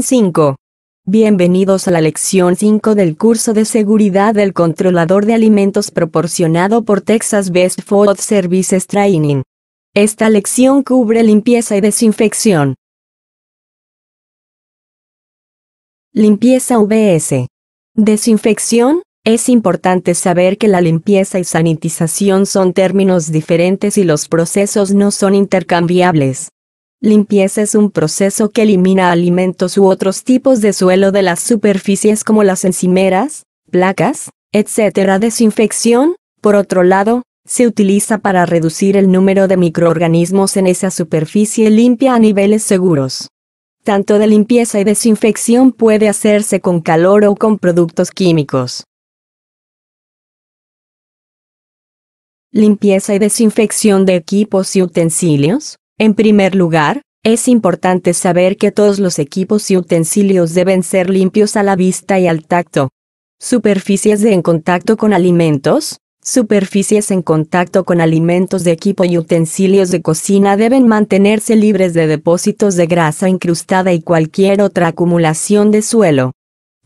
5. Bienvenidos a la lección 5 del curso de seguridad del controlador de alimentos proporcionado por Texas Best Food Services Training. Esta lección cubre limpieza y desinfección. Limpieza VS. Desinfección, es importante saber que la limpieza y sanitización son términos diferentes y los procesos no son intercambiables. Limpieza es un proceso que elimina alimentos u otros tipos de suelo de las superficies como las encimeras, placas, etc. Desinfección, por otro lado, se utiliza para reducir el número de microorganismos en esa superficie limpia a niveles seguros. Tanto de limpieza y desinfección puede hacerse con calor o con productos químicos. Limpieza y desinfección de equipos y utensilios, en primer lugar, es importante saber que todos los equipos y utensilios deben ser limpios a la vista y al tacto. Superficies de en contacto con alimentos, Superficies en contacto con alimentos de equipo y utensilios de cocina deben mantenerse libres de depósitos de grasa incrustada y cualquier otra acumulación de suelo.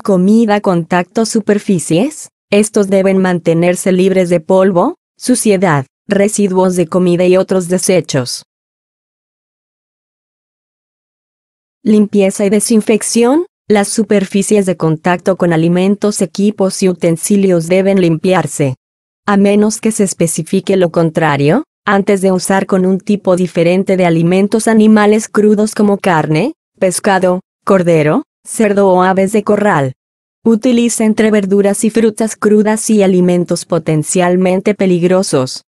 Comida contacto superficies, estos deben mantenerse libres de polvo, suciedad, residuos de comida y otros desechos. limpieza y desinfección, las superficies de contacto con alimentos, equipos y utensilios deben limpiarse. A menos que se especifique lo contrario, antes de usar con un tipo diferente de alimentos animales crudos como carne, pescado, cordero, cerdo o aves de corral. Utilice entre verduras y frutas crudas y alimentos potencialmente peligrosos.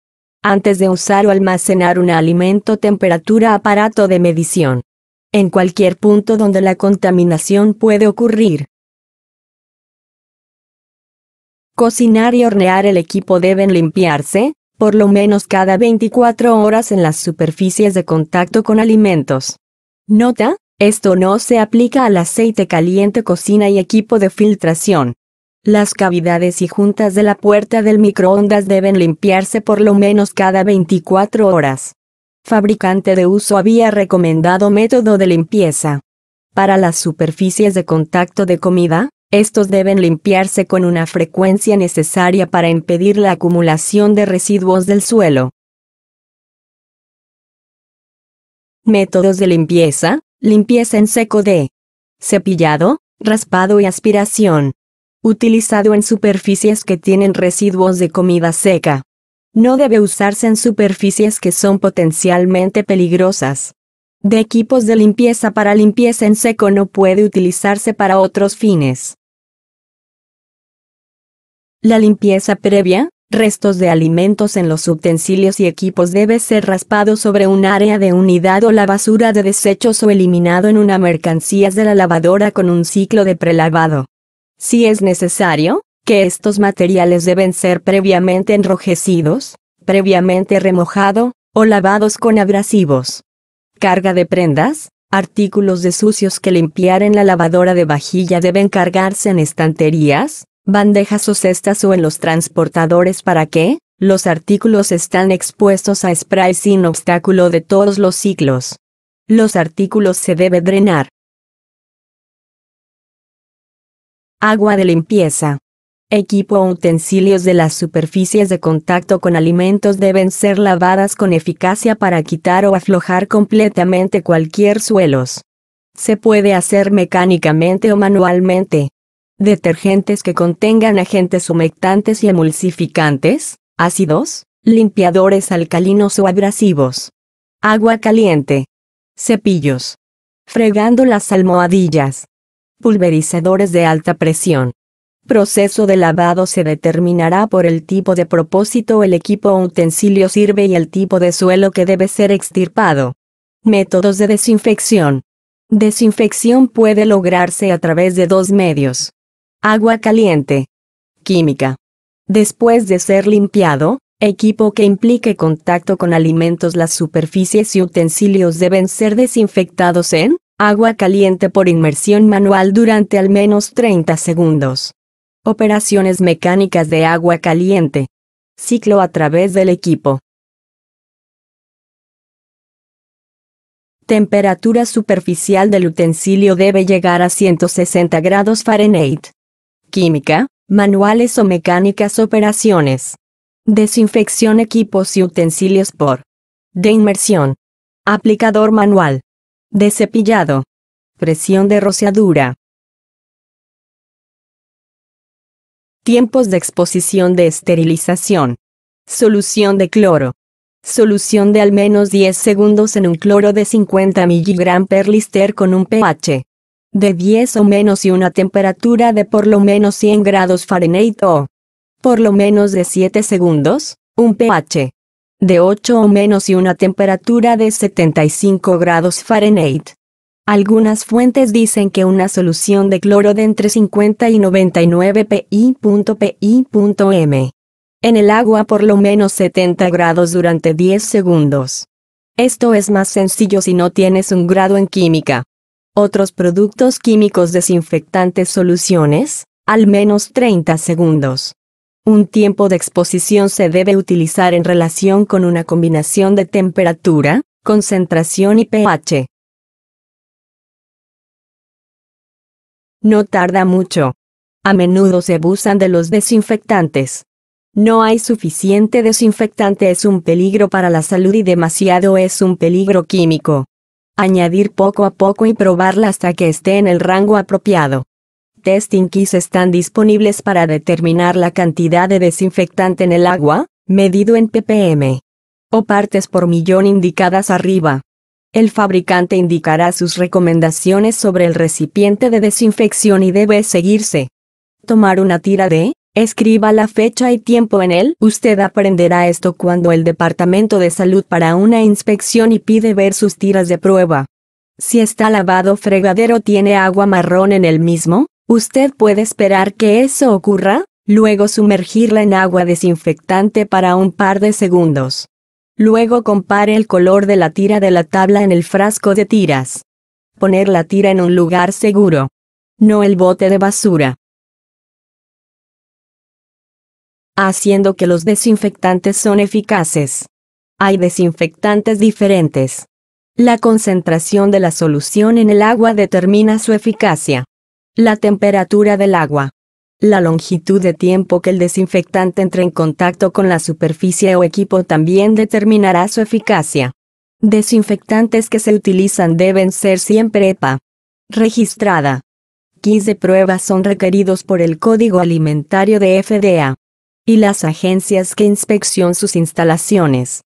Antes de usar o almacenar un alimento temperatura aparato de medición en cualquier punto donde la contaminación puede ocurrir. Cocinar y hornear el equipo deben limpiarse, por lo menos cada 24 horas en las superficies de contacto con alimentos. Nota, esto no se aplica al aceite caliente cocina y equipo de filtración. Las cavidades y juntas de la puerta del microondas deben limpiarse por lo menos cada 24 horas fabricante de uso había recomendado método de limpieza. Para las superficies de contacto de comida, estos deben limpiarse con una frecuencia necesaria para impedir la acumulación de residuos del suelo. Métodos de limpieza, limpieza en seco de cepillado, raspado y aspiración. Utilizado en superficies que tienen residuos de comida seca. No debe usarse en superficies que son potencialmente peligrosas. De equipos de limpieza para limpieza en seco no puede utilizarse para otros fines. La limpieza previa, restos de alimentos en los utensilios y equipos debe ser raspado sobre un área de unidad o la basura de desechos o eliminado en una mercancías de la lavadora con un ciclo de prelavado. Si es necesario, que estos materiales deben ser previamente enrojecidos, previamente remojado, o lavados con abrasivos. Carga de prendas, artículos de sucios que limpiar en la lavadora de vajilla deben cargarse en estanterías, bandejas o cestas o en los transportadores para que, los artículos están expuestos a spray sin obstáculo de todos los ciclos. Los artículos se debe drenar. Agua de limpieza equipo o utensilios de las superficies de contacto con alimentos deben ser lavadas con eficacia para quitar o aflojar completamente cualquier suelos. Se puede hacer mecánicamente o manualmente. Detergentes que contengan agentes humectantes y emulsificantes, ácidos, limpiadores alcalinos o abrasivos. Agua caliente. Cepillos. Fregando las almohadillas. Pulverizadores de alta presión proceso de lavado se determinará por el tipo de propósito el equipo o utensilio sirve y el tipo de suelo que debe ser extirpado. Métodos de desinfección. Desinfección puede lograrse a través de dos medios. Agua caliente. Química. Después de ser limpiado, equipo que implique contacto con alimentos las superficies y utensilios deben ser desinfectados en agua caliente por inmersión manual durante al menos 30 segundos. Operaciones mecánicas de agua caliente. Ciclo a través del equipo. Temperatura superficial del utensilio debe llegar a 160 grados Fahrenheit. Química, manuales o mecánicas operaciones. Desinfección equipos y utensilios por. De inmersión. Aplicador manual. De cepillado. Presión de rociadura. Tiempos de exposición de esterilización. Solución de cloro. Solución de al menos 10 segundos en un cloro de 50 mg per lister con un pH de 10 o menos y una temperatura de por lo menos 100 grados Fahrenheit o por lo menos de 7 segundos, un pH de 8 o menos y una temperatura de 75 grados Fahrenheit. Algunas fuentes dicen que una solución de cloro de entre 50 y 99 pi.pi.m. En el agua por lo menos 70 grados durante 10 segundos. Esto es más sencillo si no tienes un grado en química. Otros productos químicos desinfectantes soluciones, al menos 30 segundos. Un tiempo de exposición se debe utilizar en relación con una combinación de temperatura, concentración y pH. No tarda mucho. A menudo se abusan de los desinfectantes. No hay suficiente desinfectante es un peligro para la salud y demasiado es un peligro químico. Añadir poco a poco y probarla hasta que esté en el rango apropiado. Testing kits están disponibles para determinar la cantidad de desinfectante en el agua, medido en ppm. O partes por millón indicadas arriba. El fabricante indicará sus recomendaciones sobre el recipiente de desinfección y debe seguirse. Tomar una tira de, escriba la fecha y tiempo en él. Usted aprenderá esto cuando el Departamento de Salud para una inspección y pide ver sus tiras de prueba. Si está lavado fregadero tiene agua marrón en el mismo, usted puede esperar que eso ocurra, luego sumergirla en agua desinfectante para un par de segundos. Luego compare el color de la tira de la tabla en el frasco de tiras. Poner la tira en un lugar seguro. No el bote de basura. Haciendo que los desinfectantes son eficaces. Hay desinfectantes diferentes. La concentración de la solución en el agua determina su eficacia. La temperatura del agua. La longitud de tiempo que el desinfectante entre en contacto con la superficie o equipo también determinará su eficacia. Desinfectantes que se utilizan deben ser siempre EPA. Registrada. 15 pruebas son requeridos por el Código Alimentario de FDA. Y las agencias que inspeccionan sus instalaciones.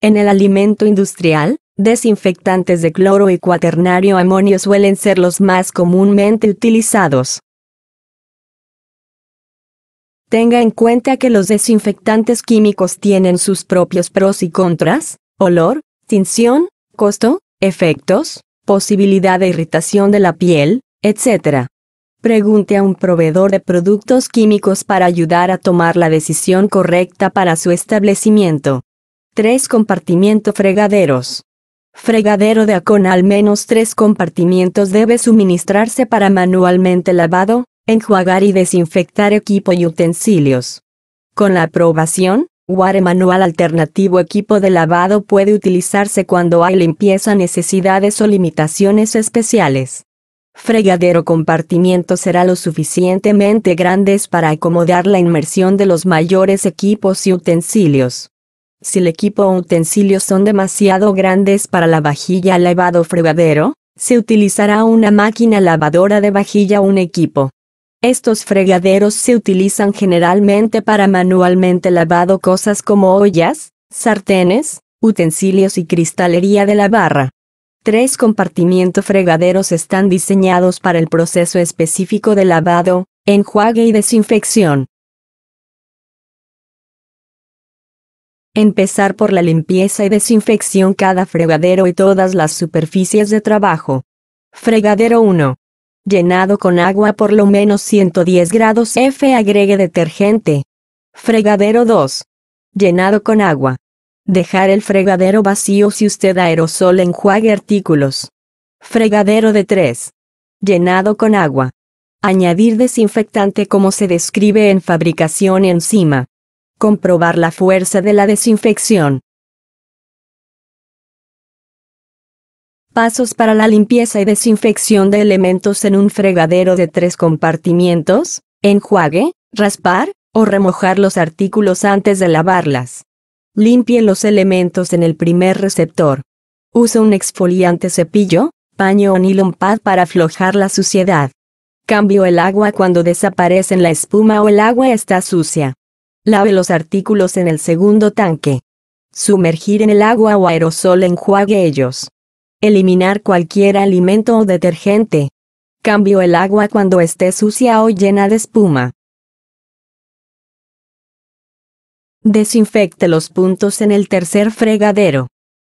En el alimento industrial, desinfectantes de cloro y cuaternario amonio suelen ser los más comúnmente utilizados. Tenga en cuenta que los desinfectantes químicos tienen sus propios pros y contras, olor, tinción, costo, efectos, posibilidad de irritación de la piel, etc. Pregunte a un proveedor de productos químicos para ayudar a tomar la decisión correcta para su establecimiento. 3. Compartimiento fregaderos. Fregadero de acona al menos tres compartimientos debe suministrarse para manualmente lavado, enjuagar y desinfectar equipo y utensilios. Con la aprobación, Ware Manual Alternativo Equipo de lavado puede utilizarse cuando hay limpieza necesidades o limitaciones especiales. Fregadero compartimiento será lo suficientemente grandes para acomodar la inmersión de los mayores equipos y utensilios. Si el equipo o utensilios son demasiado grandes para la vajilla lavado fregadero, se utilizará una máquina lavadora de vajilla o un equipo. Estos fregaderos se utilizan generalmente para manualmente lavado cosas como ollas, sartenes, utensilios y cristalería de la barra. Tres compartimientos fregaderos están diseñados para el proceso específico de lavado, enjuague y desinfección. Empezar por la limpieza y desinfección cada fregadero y todas las superficies de trabajo. Fregadero 1 llenado con agua por lo menos 110 grados F. Agregue detergente. Fregadero 2. Llenado con agua. Dejar el fregadero vacío si usted aerosol enjuague artículos. Fregadero de 3. Llenado con agua. Añadir desinfectante como se describe en fabricación encima. Comprobar la fuerza de la desinfección. Pasos para la limpieza y desinfección de elementos en un fregadero de tres compartimientos, enjuague, raspar, o remojar los artículos antes de lavarlas. Limpie los elementos en el primer receptor. Use un exfoliante cepillo, paño o nylon pad para aflojar la suciedad. Cambio el agua cuando en la espuma o el agua está sucia. Lave los artículos en el segundo tanque. Sumergir en el agua o aerosol enjuague ellos. Eliminar cualquier alimento o detergente. Cambio el agua cuando esté sucia o llena de espuma. Desinfecte los puntos en el tercer fregadero.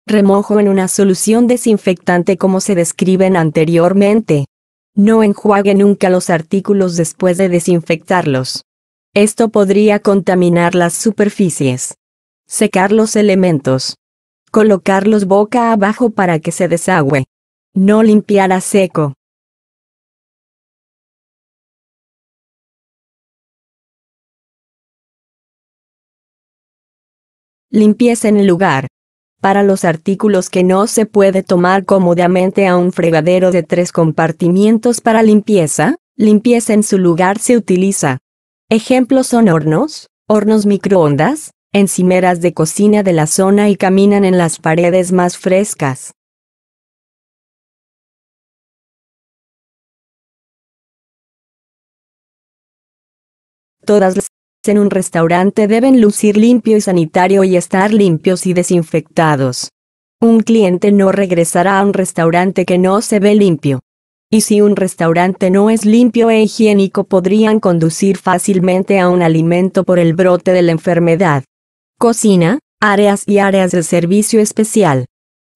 Remojo en una solución desinfectante como se describen anteriormente. No enjuague nunca los artículos después de desinfectarlos. Esto podría contaminar las superficies. Secar los elementos. Colocarlos boca abajo para que se desagüe. No limpiar a seco. Limpieza en el lugar. Para los artículos que no se puede tomar cómodamente a un fregadero de tres compartimientos para limpieza, limpieza en su lugar se utiliza. Ejemplos son hornos, hornos microondas, encimeras de cocina de la zona y caminan en las paredes más frescas. Todas las en un restaurante deben lucir limpio y sanitario y estar limpios y desinfectados. Un cliente no regresará a un restaurante que no se ve limpio. Y si un restaurante no es limpio e higiénico podrían conducir fácilmente a un alimento por el brote de la enfermedad cocina, áreas y áreas de servicio especial.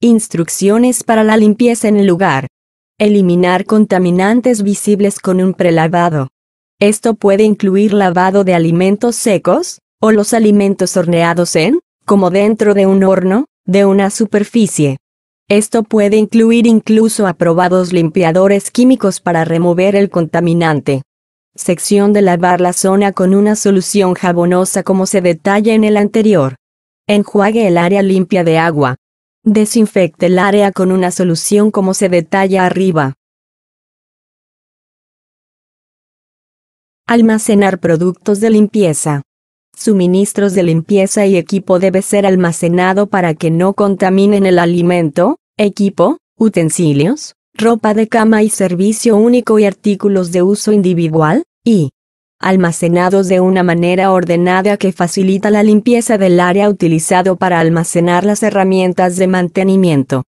Instrucciones para la limpieza en el lugar. Eliminar contaminantes visibles con un prelavado. Esto puede incluir lavado de alimentos secos, o los alimentos horneados en, como dentro de un horno, de una superficie. Esto puede incluir incluso aprobados limpiadores químicos para remover el contaminante sección de lavar la zona con una solución jabonosa como se detalla en el anterior. Enjuague el área limpia de agua. Desinfecte el área con una solución como se detalla arriba. Almacenar productos de limpieza. Suministros de limpieza y equipo debe ser almacenado para que no contaminen el alimento, equipo, utensilios, ropa de cama y servicio único y artículos de uso individual, y almacenados de una manera ordenada que facilita la limpieza del área utilizado para almacenar las herramientas de mantenimiento.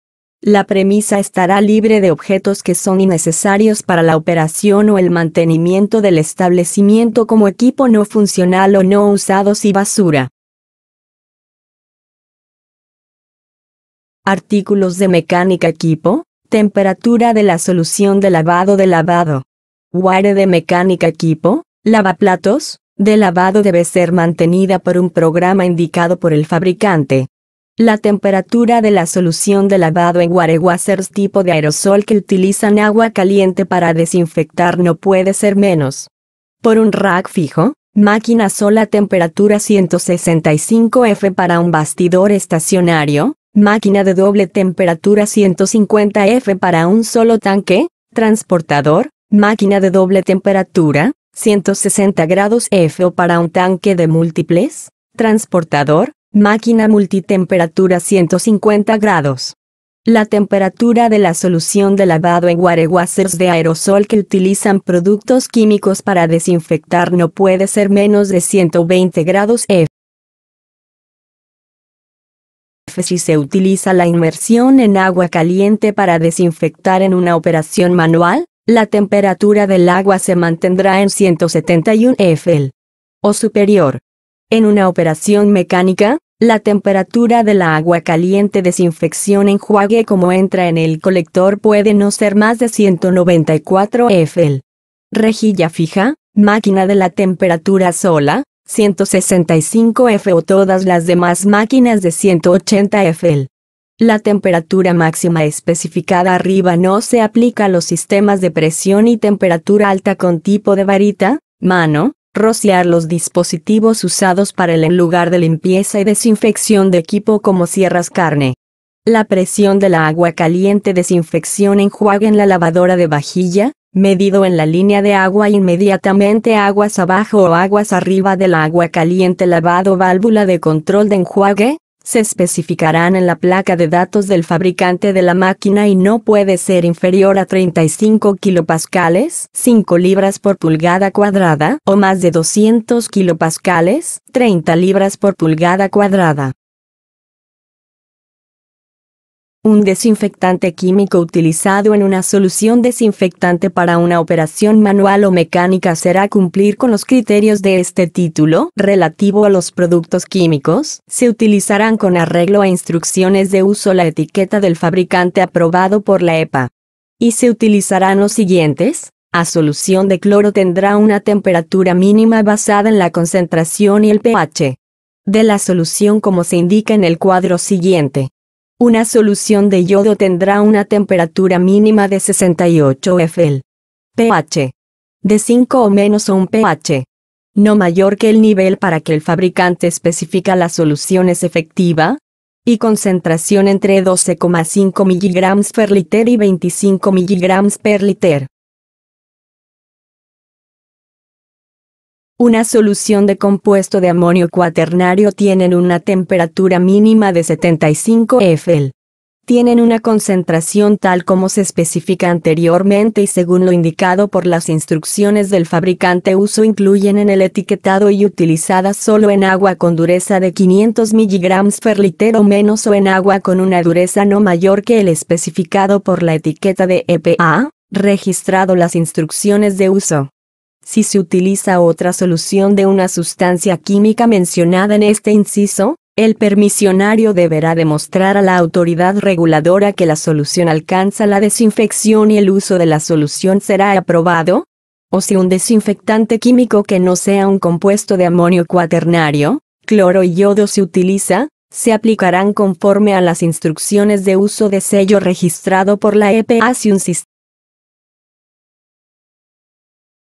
La premisa estará libre de objetos que son innecesarios para la operación o el mantenimiento del establecimiento como equipo no funcional o no usados y basura. Artículos de mecánica equipo, Temperatura de la solución de lavado de lavado. Ware de mecánica equipo, lavaplatos, de lavado debe ser mantenida por un programa indicado por el fabricante. La temperatura de la solución de lavado en warewasers tipo de aerosol que utilizan agua caliente para desinfectar no puede ser menos. Por un rack fijo, máquina sola temperatura 165F para un bastidor estacionario, máquina de doble temperatura 150 F para un solo tanque, transportador, máquina de doble temperatura, 160 grados F o para un tanque de múltiples, transportador, máquina multitemperatura 150 grados. La temperatura de la solución de lavado en warewasers de aerosol que utilizan productos químicos para desinfectar no puede ser menos de 120 grados F si se utiliza la inmersión en agua caliente para desinfectar en una operación manual, la temperatura del agua se mantendrá en 171 FL o superior. En una operación mecánica, la temperatura de la agua caliente desinfección enjuague como entra en el colector puede no ser más de 194 FL. Rejilla fija, máquina de la temperatura sola, 165F o todas las demás máquinas de 180FL. La temperatura máxima especificada arriba no se aplica a los sistemas de presión y temperatura alta con tipo de varita, mano, rociar los dispositivos usados para el en lugar de limpieza y desinfección de equipo como sierras carne. La presión de la agua caliente desinfección enjuague en la lavadora de vajilla, medido en la línea de agua inmediatamente aguas abajo o aguas arriba del agua caliente lavado válvula de control de enjuague, se especificarán en la placa de datos del fabricante de la máquina y no puede ser inferior a 35 kilopascales, 5 libras por pulgada cuadrada, o más de 200 kilopascales, 30 libras por pulgada cuadrada. Un desinfectante químico utilizado en una solución desinfectante para una operación manual o mecánica será cumplir con los criterios de este título. Relativo a los productos químicos, se utilizarán con arreglo a instrucciones de uso la etiqueta del fabricante aprobado por la EPA. Y se utilizarán los siguientes. A solución de cloro tendrá una temperatura mínima basada en la concentración y el pH de la solución como se indica en el cuadro siguiente. Una solución de yodo tendrá una temperatura mínima de 68 Fl. pH. De 5 o menos un pH. No mayor que el nivel para que el fabricante especifica la solución es efectiva. Y concentración entre 12,5 mg per liter y 25 mg per liter. Una solución de compuesto de amonio cuaternario tienen una temperatura mínima de 75 Fl. Tienen una concentración tal como se especifica anteriormente y según lo indicado por las instrucciones del fabricante uso incluyen en el etiquetado y utilizada solo en agua con dureza de 500 mg per litro menos o en agua con una dureza no mayor que el especificado por la etiqueta de EPA, registrado las instrucciones de uso si se utiliza otra solución de una sustancia química mencionada en este inciso, el permisionario deberá demostrar a la autoridad reguladora que la solución alcanza la desinfección y el uso de la solución será aprobado, o si un desinfectante químico que no sea un compuesto de amonio cuaternario, cloro y yodo se utiliza, se aplicarán conforme a las instrucciones de uso de sello registrado por la EPA si un sistema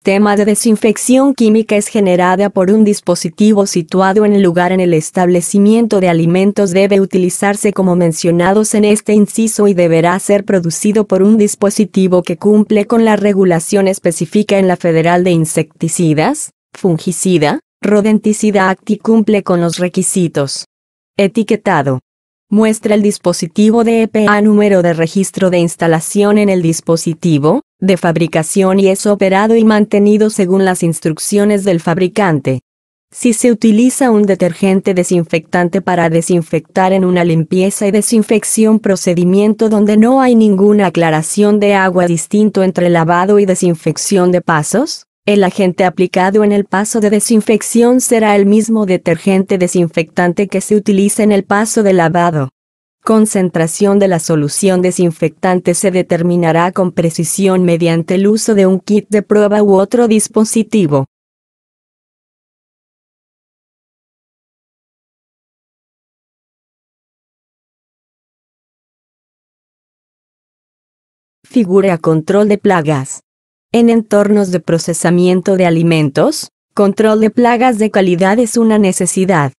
El sistema de desinfección química es generada por un dispositivo situado en el lugar en el establecimiento de alimentos debe utilizarse como mencionados en este inciso y deberá ser producido por un dispositivo que cumple con la regulación específica en la Federal de Insecticidas, Fungicida, Rodenticida Act y cumple con los requisitos. Etiquetado. Muestra el dispositivo de EPA número de registro de instalación en el dispositivo, de fabricación y es operado y mantenido según las instrucciones del fabricante. Si se utiliza un detergente desinfectante para desinfectar en una limpieza y desinfección procedimiento donde no hay ninguna aclaración de agua distinto entre lavado y desinfección de pasos, el agente aplicado en el paso de desinfección será el mismo detergente desinfectante que se utiliza en el paso de lavado concentración de la solución desinfectante se determinará con precisión mediante el uso de un kit de prueba u otro dispositivo. Figura control de plagas. En entornos de procesamiento de alimentos, control de plagas de calidad es una necesidad.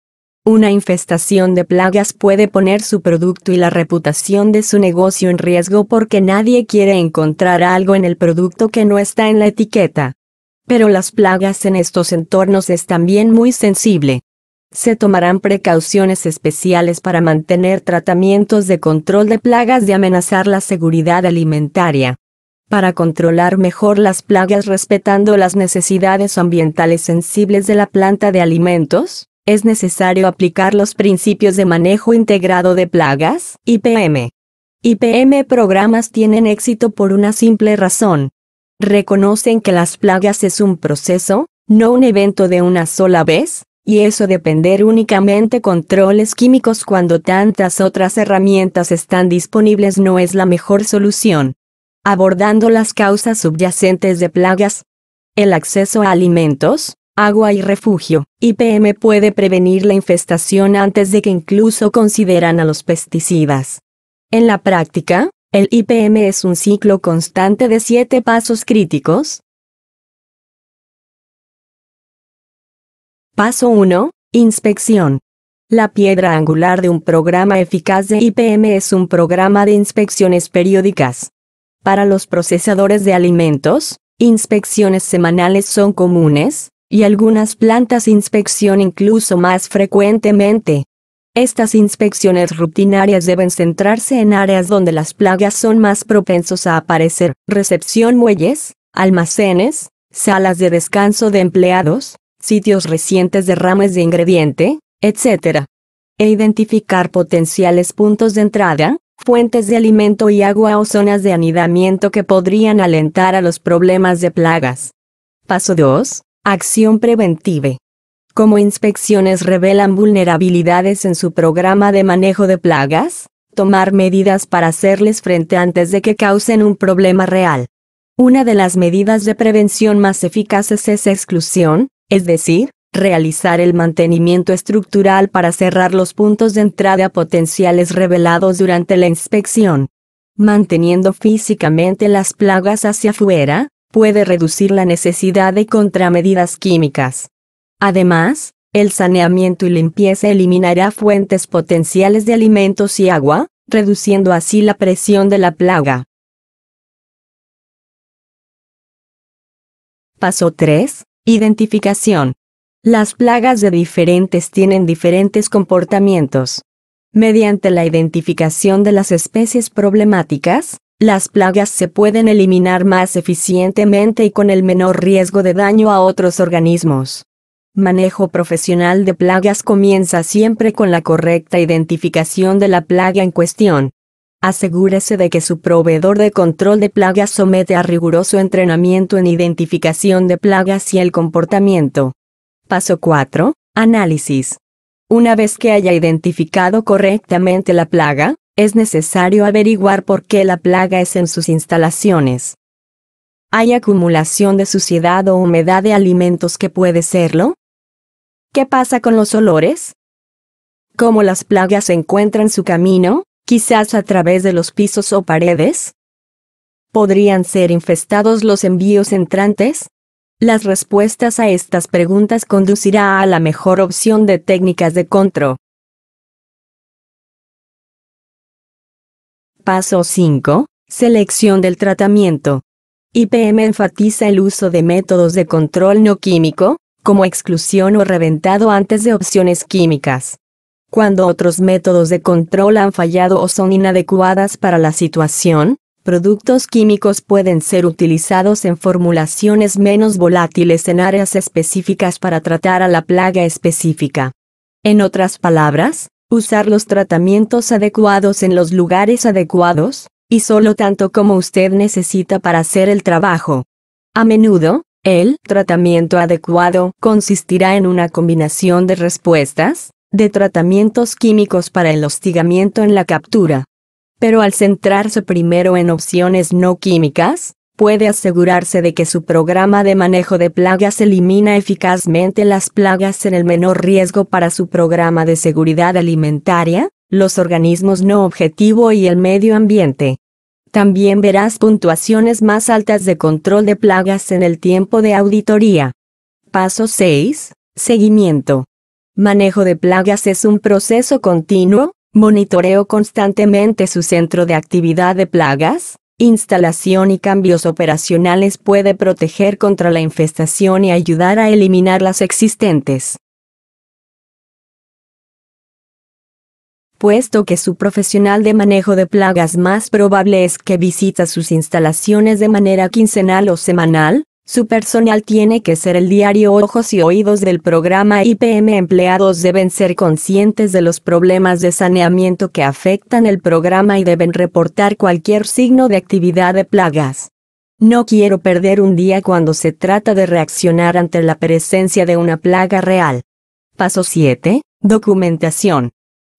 Una infestación de plagas puede poner su producto y la reputación de su negocio en riesgo porque nadie quiere encontrar algo en el producto que no está en la etiqueta. Pero las plagas en estos entornos es también muy sensible. Se tomarán precauciones especiales para mantener tratamientos de control de plagas de amenazar la seguridad alimentaria. Para controlar mejor las plagas respetando las necesidades ambientales sensibles de la planta de alimentos, es necesario aplicar los principios de manejo integrado de plagas, IPM. IPM programas tienen éxito por una simple razón. Reconocen que las plagas es un proceso, no un evento de una sola vez, y eso depender únicamente controles químicos cuando tantas otras herramientas están disponibles no es la mejor solución. Abordando las causas subyacentes de plagas, el acceso a alimentos, agua y refugio. IPM puede prevenir la infestación antes de que incluso consideran a los pesticidas. En la práctica, el IPM es un ciclo constante de siete pasos críticos. Paso 1. Inspección. La piedra angular de un programa eficaz de IPM es un programa de inspecciones periódicas. Para los procesadores de alimentos, inspecciones semanales son comunes, y algunas plantas inspección incluso más frecuentemente. Estas inspecciones rutinarias deben centrarse en áreas donde las plagas son más propensos a aparecer, recepción muelles, almacenes, salas de descanso de empleados, sitios recientes derrames de ingrediente, etc. E identificar potenciales puntos de entrada, fuentes de alimento y agua o zonas de anidamiento que podrían alentar a los problemas de plagas. Paso 2. Acción preventiva. Como inspecciones revelan vulnerabilidades en su programa de manejo de plagas, tomar medidas para hacerles frente antes de que causen un problema real. Una de las medidas de prevención más eficaces es exclusión, es decir, realizar el mantenimiento estructural para cerrar los puntos de entrada potenciales revelados durante la inspección. Manteniendo físicamente las plagas hacia afuera, puede reducir la necesidad de contramedidas químicas. Además, el saneamiento y limpieza eliminará fuentes potenciales de alimentos y agua, reduciendo así la presión de la plaga. Paso 3. Identificación. Las plagas de diferentes tienen diferentes comportamientos. Mediante la identificación de las especies problemáticas, las plagas se pueden eliminar más eficientemente y con el menor riesgo de daño a otros organismos. Manejo profesional de plagas comienza siempre con la correcta identificación de la plaga en cuestión. Asegúrese de que su proveedor de control de plagas somete a riguroso entrenamiento en identificación de plagas y el comportamiento. Paso 4. Análisis. Una vez que haya identificado correctamente la plaga, es necesario averiguar por qué la plaga es en sus instalaciones. ¿Hay acumulación de suciedad o humedad de alimentos que puede serlo? ¿Qué pasa con los olores? ¿Cómo las plagas encuentran su camino, quizás a través de los pisos o paredes? ¿Podrían ser infestados los envíos entrantes? Las respuestas a estas preguntas conducirá a la mejor opción de técnicas de control. Paso 5. Selección del tratamiento. IPM enfatiza el uso de métodos de control no químico, como exclusión o reventado antes de opciones químicas. Cuando otros métodos de control han fallado o son inadecuadas para la situación, productos químicos pueden ser utilizados en formulaciones menos volátiles en áreas específicas para tratar a la plaga específica. En otras palabras, usar los tratamientos adecuados en los lugares adecuados, y solo tanto como usted necesita para hacer el trabajo. A menudo, el tratamiento adecuado consistirá en una combinación de respuestas, de tratamientos químicos para el hostigamiento en la captura. Pero al centrarse primero en opciones no químicas, puede asegurarse de que su programa de manejo de plagas elimina eficazmente las plagas en el menor riesgo para su programa de seguridad alimentaria, los organismos no objetivo y el medio ambiente. También verás puntuaciones más altas de control de plagas en el tiempo de auditoría. Paso 6. Seguimiento. Manejo de plagas es un proceso continuo, monitoreo constantemente su centro de actividad de plagas, instalación y cambios operacionales puede proteger contra la infestación y ayudar a eliminar las existentes. puesto que su profesional de manejo de plagas más probable es que visita sus instalaciones de manera quincenal o semanal, su personal tiene que ser el diario ojos y oídos del programa IPM. Empleados deben ser conscientes de los problemas de saneamiento que afectan el programa y deben reportar cualquier signo de actividad de plagas. No quiero perder un día cuando se trata de reaccionar ante la presencia de una plaga real. Paso 7. Documentación.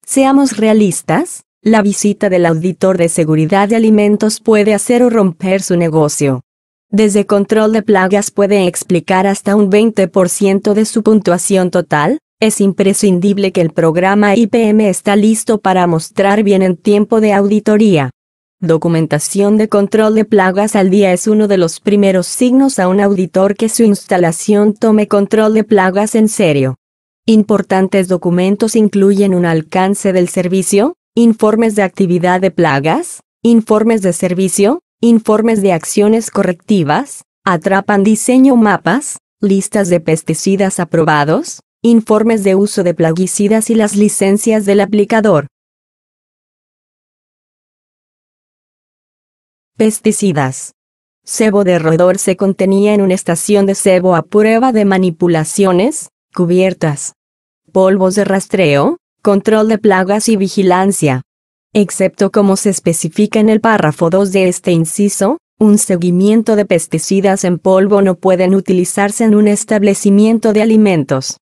Seamos realistas, la visita del auditor de seguridad de alimentos puede hacer o romper su negocio. Desde control de plagas puede explicar hasta un 20% de su puntuación total, es imprescindible que el programa IPM está listo para mostrar bien en tiempo de auditoría. Documentación de control de plagas al día es uno de los primeros signos a un auditor que su instalación tome control de plagas en serio. Importantes documentos incluyen un alcance del servicio, informes de actividad de plagas, informes de servicio, informes de acciones correctivas, atrapan diseño mapas, listas de pesticidas aprobados, informes de uso de plaguicidas y las licencias del aplicador. Pesticidas. Cebo de roedor se contenía en una estación de cebo a prueba de manipulaciones, cubiertas, polvos de rastreo, control de plagas y vigilancia excepto como se especifica en el párrafo 2 de este inciso, un seguimiento de pesticidas en polvo no pueden utilizarse en un establecimiento de alimentos.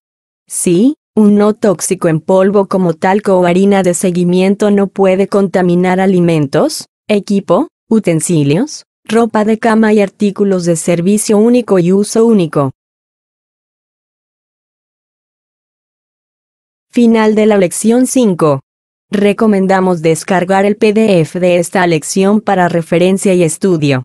Sí, un no tóxico en polvo como talco o harina de seguimiento no puede contaminar alimentos, equipo, utensilios, ropa de cama y artículos de servicio único y uso único. Final de la lección 5 recomendamos descargar el PDF de esta lección para referencia y estudio.